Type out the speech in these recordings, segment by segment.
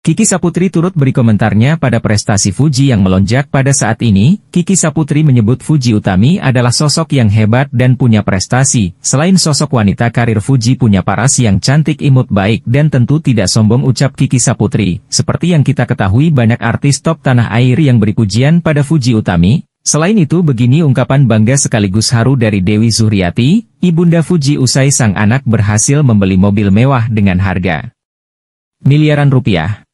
Kiki Saputri turut beri komentarnya pada prestasi Fuji yang melonjak pada saat ini, Kiki Saputri menyebut Fuji Utami adalah sosok yang hebat dan punya prestasi, selain sosok wanita karir Fuji punya paras yang cantik imut baik dan tentu tidak sombong ucap Kiki Saputri, seperti yang kita ketahui banyak artis top tanah air yang beri pujian pada Fuji Utami, Selain itu begini ungkapan bangga sekaligus haru dari Dewi Zuriati, Ibunda Fuji usai sang anak berhasil membeli mobil mewah dengan harga miliaran rupiah.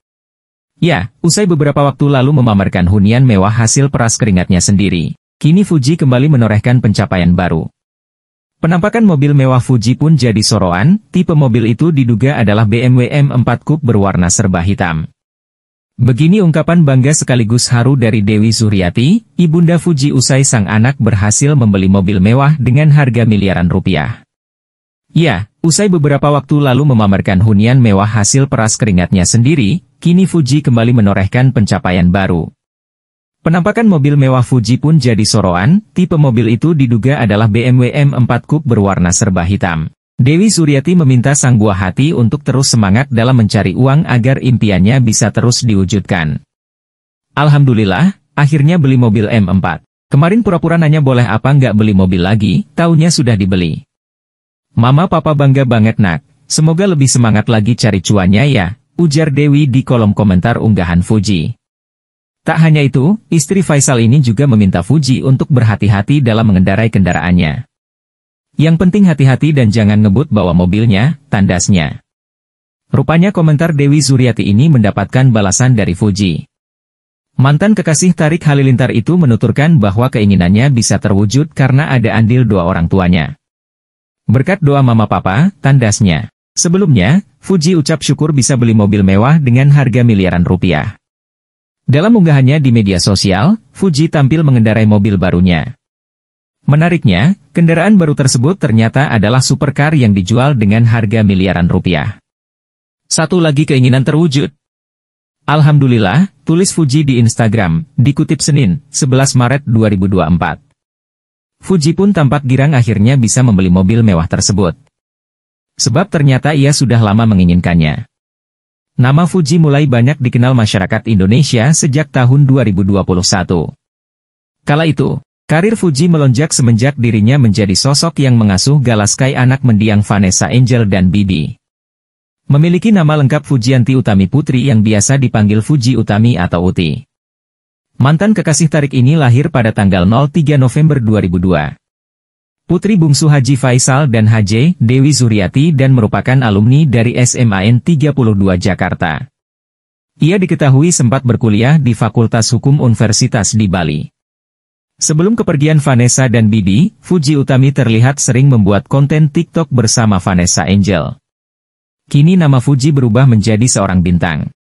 Ya, usai beberapa waktu lalu memamerkan hunian mewah hasil peras keringatnya sendiri, kini Fuji kembali menorehkan pencapaian baru. Penampakan mobil mewah Fuji pun jadi soroan, tipe mobil itu diduga adalah BMW M4 Coupe berwarna serba hitam. Begini ungkapan bangga sekaligus haru dari Dewi Zuriati, ibunda Fuji usai sang anak berhasil membeli mobil mewah dengan harga miliaran rupiah. Ya, usai beberapa waktu lalu memamerkan hunian mewah hasil peras keringatnya sendiri, kini Fuji kembali menorehkan pencapaian baru. Penampakan mobil mewah Fuji pun jadi soroan, tipe mobil itu diduga adalah BMW M4 Coupe berwarna serba hitam. Dewi Suryati meminta sang buah hati untuk terus semangat dalam mencari uang agar impiannya bisa terus diwujudkan. Alhamdulillah, akhirnya beli mobil M4. Kemarin pura-pura nanya boleh apa nggak beli mobil lagi, taunya sudah dibeli. Mama papa bangga banget nak, semoga lebih semangat lagi cari cuannya ya, ujar Dewi di kolom komentar unggahan Fuji. Tak hanya itu, istri Faisal ini juga meminta Fuji untuk berhati-hati dalam mengendarai kendaraannya. Yang penting hati-hati dan jangan ngebut bawa mobilnya, tandasnya. Rupanya komentar Dewi Zuriati ini mendapatkan balasan dari Fuji. Mantan kekasih Tarik Halilintar itu menuturkan bahwa keinginannya bisa terwujud karena ada andil dua orang tuanya. Berkat doa mama papa, tandasnya. Sebelumnya, Fuji ucap syukur bisa beli mobil mewah dengan harga miliaran rupiah. Dalam unggahannya di media sosial, Fuji tampil mengendarai mobil barunya. Menariknya, kendaraan baru tersebut ternyata adalah supercar yang dijual dengan harga miliaran rupiah. Satu lagi keinginan terwujud. Alhamdulillah, tulis Fuji di Instagram, dikutip Senin, 11 Maret 2024. Fuji pun tampak girang akhirnya bisa membeli mobil mewah tersebut. Sebab ternyata ia sudah lama menginginkannya. Nama Fuji mulai banyak dikenal masyarakat Indonesia sejak tahun 2021. Kala itu, karir Fuji melonjak semenjak dirinya menjadi sosok yang mengasuh Galaskai anak mendiang Vanessa Angel dan Bibi. Memiliki nama lengkap Fujianti Utami Putri yang biasa dipanggil Fuji Utami atau Uti. Mantan kekasih Tarik ini lahir pada tanggal 03 November 2002 putri bungsu Haji Faisal dan Hj. Dewi Zuriati dan merupakan alumni dari SMAN 32 Jakarta. Ia diketahui sempat berkuliah di Fakultas Hukum Universitas di Bali. Sebelum kepergian Vanessa dan Bibi, Fuji Utami terlihat sering membuat konten TikTok bersama Vanessa Angel. Kini nama Fuji berubah menjadi seorang bintang.